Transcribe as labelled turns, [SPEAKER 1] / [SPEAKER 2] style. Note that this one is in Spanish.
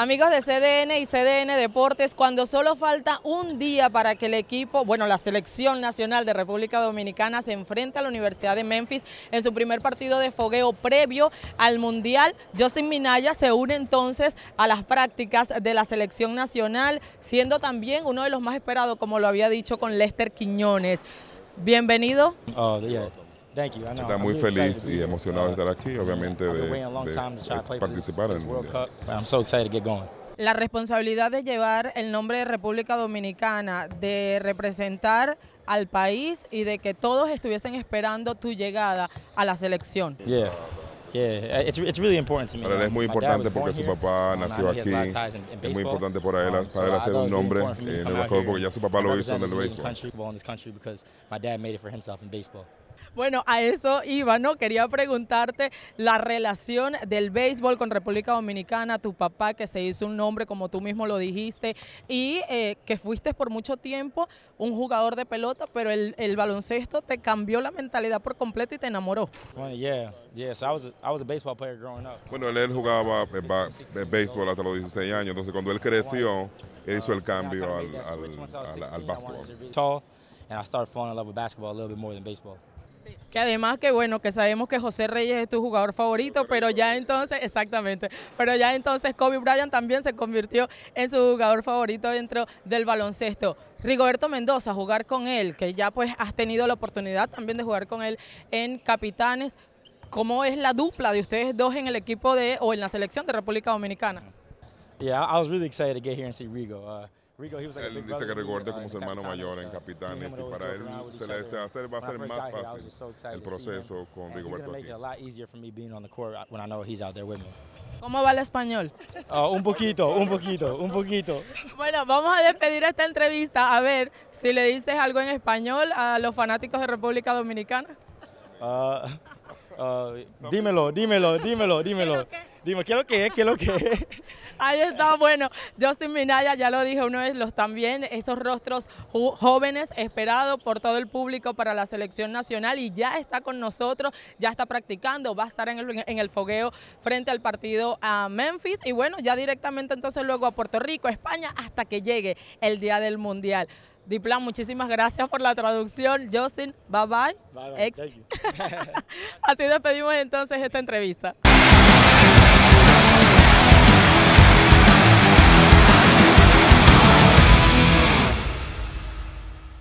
[SPEAKER 1] Amigos de CDN y CDN Deportes, cuando solo falta un día para que el equipo, bueno, la selección nacional de República Dominicana se enfrente a la Universidad de Memphis en su primer partido de fogueo previo al Mundial, Justin Minaya se une entonces a las prácticas de la selección nacional, siendo también uno de los más esperados, como lo había dicho con Lester Quiñones. Bienvenido.
[SPEAKER 2] Oh, Thank you. I know. Está muy feliz
[SPEAKER 3] y emocionado de estar aquí, obviamente, de, participar en el
[SPEAKER 2] Mundial. I'm so excited to get going
[SPEAKER 1] la responsabilidad de llevar el nombre de República Dominicana, de representar al país y de que todos estuviesen esperando tu llegada a la selección.
[SPEAKER 2] Yeah. Yeah, it's, it's really important to me. Para él es muy importante porque su papá nació aquí. Es muy importante para él, para um, hacer un nombre en el béisbol porque ya su papá lo hizo en el béisbol.
[SPEAKER 1] Bueno, a eso iba, ¿no? Quería preguntarte la relación del béisbol con República Dominicana, tu papá que se hizo un nombre, como tú mismo lo dijiste, y eh, que fuiste por mucho tiempo un jugador de pelota, pero el, baloncesto te cambió la mentalidad por completo y te enamoró.
[SPEAKER 2] Bueno, yeah, I was, I was a baseball Bueno, él, jugaba
[SPEAKER 3] eh, de béisbol hasta los 16 años, entonces cuando él creció, hizo el cambio al, al,
[SPEAKER 2] al, and I started falling in love with basketball a little bit more than baseball.
[SPEAKER 1] Que además que bueno, que sabemos que José Reyes es tu jugador favorito, pero ya entonces, exactamente, pero ya entonces Kobe Bryant también se convirtió en su jugador favorito dentro del baloncesto. Rigoberto Mendoza, jugar con él, que ya pues has tenido la oportunidad también de jugar con él en Capitanes. ¿Cómo es la dupla de ustedes dos en el equipo de o en la selección de República Dominicana?
[SPEAKER 2] Yeah, I was really excited to get here and see Rigo. Uh, él dice que recuerda uh, como su hermano mayor en Capitanes y para él se le va a ser más fácil el proceso con Rigoberto aquí. Uh,
[SPEAKER 1] ¿Cómo va el español?
[SPEAKER 2] Oh, un poquito, un poquito, un poquito.
[SPEAKER 1] Bueno, vamos a despedir esta entrevista. A ver si le dices algo en español a los fanáticos de República Dominicana.
[SPEAKER 2] Uh, Ah, dímelo, dímelo, dímelo, dímelo. Dime, ¿qué es lo que es? ¿Qué lo
[SPEAKER 1] Ahí está, bueno, Justin Minaya, ya lo dije una vez, los también, esos rostros jóvenes esperados por todo el público para la selección nacional y ya está con nosotros, ya está practicando, va a estar en el, en el fogueo frente al partido a Memphis y bueno, ya directamente entonces luego a Puerto Rico, España, hasta que llegue el día del Mundial. Diplan, muchísimas gracias por la traducción. Justin, bye bye. bye, Así despedimos entonces esta entrevista.